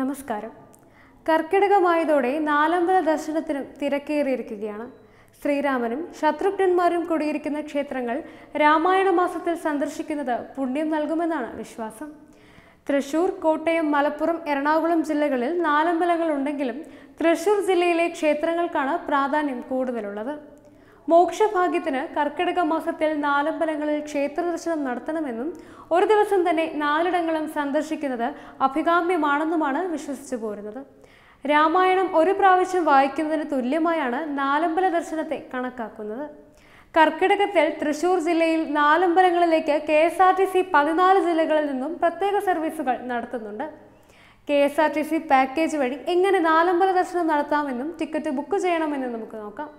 നമസ്കാരം കർക്കിടകമായതോടെ നാലമ്പല ദർശനത്തിനും തിരക്കേറിയിരിക്കുകയാണ് ശ്രീരാമനും ശത്രുഘ്നന്മാരും കുടിയിരിക്കുന്ന ക്ഷേത്രങ്ങൾ രാമായണ മാസത്തിൽ സന്ദർശിക്കുന്നത് പുണ്യം നൽകുമെന്നാണ് വിശ്വാസം തൃശൂർ കോട്ടയം മലപ്പുറം എറണാകുളം ജില്ലകളിൽ നാലമ്പലങ്ങൾ ഉണ്ടെങ്കിലും തൃശൂർ ജില്ലയിലെ ക്ഷേത്രങ്ങൾക്കാണ് പ്രാധാന്യം കൂടുതലുള്ളത് മോക്ഷഭാഗ്യത്തിന് കർക്കിടക മാസത്തിൽ നാലമ്പലങ്ങളിൽ ക്ഷേത്ര ദർശനം നടത്തണമെന്നും ഒരു ദിവസം തന്നെ നാലിടങ്ങളും സന്ദർശിക്കുന്നത് അഭികാമ്യമാണെന്നുമാണ് വിശ്വസിച്ചു പോരുന്നത് രാമായണം ഒരു പ്രാവശ്യം വായിക്കുന്നതിന് തുല്യമായാണ് നാലമ്പല ദർശനത്തെ കണക്കാക്കുന്നത് കർക്കിടകത്തിൽ തൃശൂർ ജില്ലയിൽ നാലമ്പലങ്ങളിലേക്ക് K S R T C പതിനാല് ജില്ലകളിൽ നിന്നും പ്രത്യേക സർവീസുകൾ നടത്തുന്നുണ്ട് K S R T C package വഴി എങ്ങനെ നാലമ്പല ദർശനം നടത്താമെന്നും ടിക്കറ്റ് ബുക്ക് ചെയ്യണമെന്നും നമുക്ക് നോക്കാം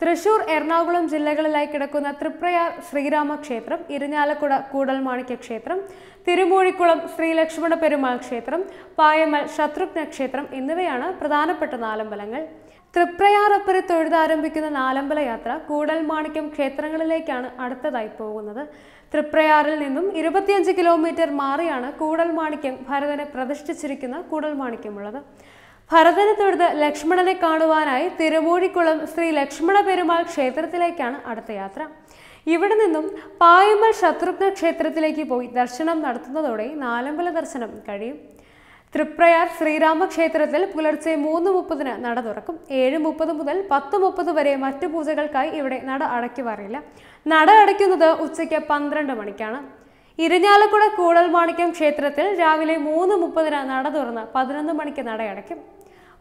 തൃശൂർ എറണാകുളം ജില്ലകളിലായി കിടക്കുന്ന തൃപ്രയാർ ശ്രീരാമ ക്ഷേത്രം ഇരിഞ്ഞാലക്കുട മാണിക്യ ക്ഷേത്രം തിരുമൂഴിക്കുളം ശ്രീ പെരുമാൾ ക്ഷേത്രം പായമൽ ശത്രുഘ്ന ക്ഷേത്രം എന്നിവയാണ് പ്രധാനപ്പെട്ട നാലമ്പലങ്ങൾ തൃപ്രയാറപ്പുരി തൊഴുതാരംഭിക്കുന്ന നാലമ്പല യാത്ര മാണിക്യം ക്ഷേത്രങ്ങളിലേക്കാണ് അടുത്തതായി പോകുന്നത് തൃപ്രയാറിൽ നിന്നും ഇരുപത്തിയഞ്ച് കിലോമീറ്റർ മാറിയാണ് മാണിക്യം ഭരതനെ പ്രതിഷ്ഠിച്ചിരിക്കുന്ന കൂടൽമാണിക്യമുള്ളത് ഭരതനെ തൊഴുത് ലക്ഷ്മണനെ കാണുവാനായി തിരുവോഴിക്കുളം ശ്രീ ലക്ഷ്മണ പെരുമാൾ ക്ഷേത്രത്തിലേക്കാണ് അടുത്ത യാത്ര ഇവിടെ നിന്നും പായ്മൽ ശത്രുഘ്ന ക്ഷേത്രത്തിലേക്ക് പോയി ദർശനം നടത്തുന്നതോടെ നാലമ്പല ദർശനം കഴിയും തൃപ്രയാർ ശ്രീരാമക്ഷേത്രത്തിൽ പുലർച്ചെ മൂന്ന് മുപ്പതിന് നട തുറക്കും ഏഴ് മുപ്പത് മുതൽ പത്ത് മുപ്പത് വരെ മറ്റു പൂജകൾക്കായി ഇവിടെ നട അടയ്ക്കുവാറില്ല നട അടയ്ക്കുന്നത് ഉച്ചയ്ക്ക് പന്ത്രണ്ട് മണിക്കാണ് ഇരിഞ്ഞാലക്കുട കൂടൽമാണിക്യം ക്ഷേത്രത്തിൽ രാവിലെ മൂന്ന് മുപ്പതിന് നട തുറന്ന് പതിനൊന്ന് മണിക്ക് നടയടയ്ക്കും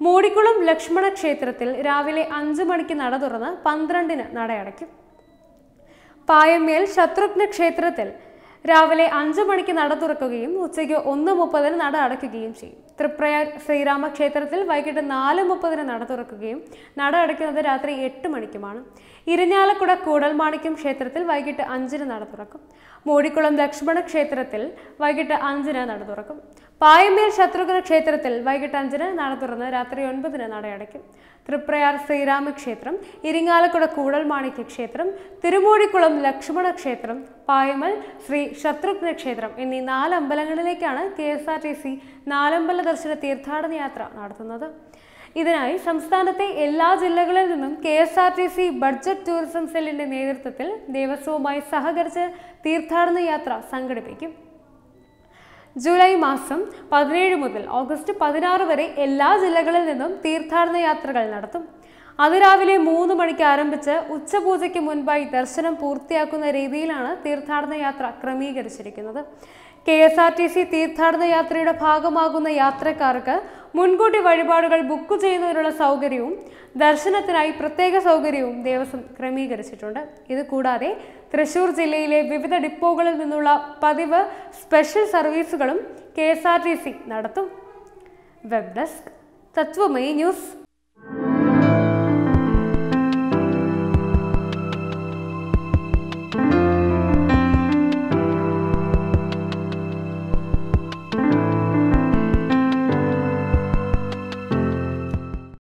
മൂടിക്കുളം ലക്ഷ്മണ ക്ഷേത്രത്തിൽ രാവിലെ അഞ്ച് മണിക്ക് നട തുറന്ന് പന്ത്രണ്ടിന് നടയടയ്ക്കും പായമേൽ ശത്രുഘ്ന ക്ഷേത്രത്തിൽ രാവിലെ അഞ്ചു മണിക്ക് നട തുറക്കുകയും ഉച്ചയ്ക്ക് ഒന്ന് മുപ്പതിന് നട അടയ്ക്കുകയും ചെയ്യും തൃപ്രയാർ ശ്രീരാമ ക്ഷേത്രത്തിൽ വൈകിട്ട് നാല് മുപ്പതിന് നട തുറക്കുകയും നട അടയ്ക്കുന്നത് രാത്രി എട്ട് മണിക്കുമാണ് ഇരിഞ്ഞാലക്കുട കൂടൽമാണിക്യം ക്ഷേത്രത്തിൽ വൈകിട്ട് അഞ്ചിന് നട തുറക്കും മോടിക്കുളം ലക്ഷ്മണ ക്ഷേത്രത്തിൽ വൈകിട്ട് അഞ്ചിന് നട തുറക്കും പായമ്പേൽ ശത്രുഘ്ന ക്ഷേത്രത്തിൽ വൈകിട്ട് അഞ്ചിന് നട തുറന്ന് രാത്രി ഒൻപതിന് നടയടയ്ക്കും തൃപ്രയാർ ശ്രീരാമക്ഷേത്രം ഇരിങ്ങാലക്കുട കൂടൽ മാണിക്യ ക്ഷേത്രം തിരുമൂഴിക്കുളം ലക്ഷ്മണ ക്ഷേത്രം പായമൽ ശ്രീ ശത്രുഘ്ന ക്ഷേത്രം എന്നീ നാലമ്പലങ്ങളിലേക്കാണ് അമ്പലങ്ങളിലേക്കാണ് K S R T C നാലമ്പല ദർശന തീർത്ഥാടന യാത്ര നടത്തുന്നത് ഇതിനായി സംസ്ഥാനത്തെ എല്ലാ ജില്ലകളിൽ നിന്നും K S R T C budget tourism സെല്ലിന്റെ നേതൃത്വത്തിൽ ദേവസ്വവുമായി സഹകരിച്ച് തീർത്ഥാടന യാത്ര സംഘടിപ്പിക്കും ജൂലൈ മാസം പതിനേഴ് മുതൽ ഓഗസ്റ്റ് പതിനാറ് വരെ എല്ലാ ജില്ലകളിൽ നിന്നും തീർത്ഥാടന യാത്രകൾ നടത്തും അതിരാവിലെ മൂന്ന് മണിക്ക് ആരംഭിച്ച് ഉച്ചപൂജയ്ക്ക് മുൻപായി ദർശനം പൂർത്തിയാക്കുന്ന രീതിയിലാണ് തീർത്ഥാടന യാത്ര ക്രമീകരിച്ചിരിക്കുന്നത് K S R T C തീർത്ഥാടന യാത്രയുടെ ഭാഗമാകുന്ന യാത്രക്കാർക്ക് മുൻകൂട്ടി വഴിപാടുകൾ ബുക്ക് ചെയ്യുന്നതിനുള്ള സൗകര്യവും ദർശനത്തിനായി പ്രത്യേക സൗകര്യവും ദേവസ്വം ക്രമീകരിച്ചിട്ടുണ്ട് ഇത് കൂടാതെ തൃശൂർ ജില്ലയിലെ വിവിധ ഡിപ്പോകളിൽ നിന്നുള്ള പതിവ് സ്പെഷ്യൽ സർവീസുകളും K S R T C നടത്തും വെബ് ഡെസ്ക് തത്വമയി ന്യൂസ്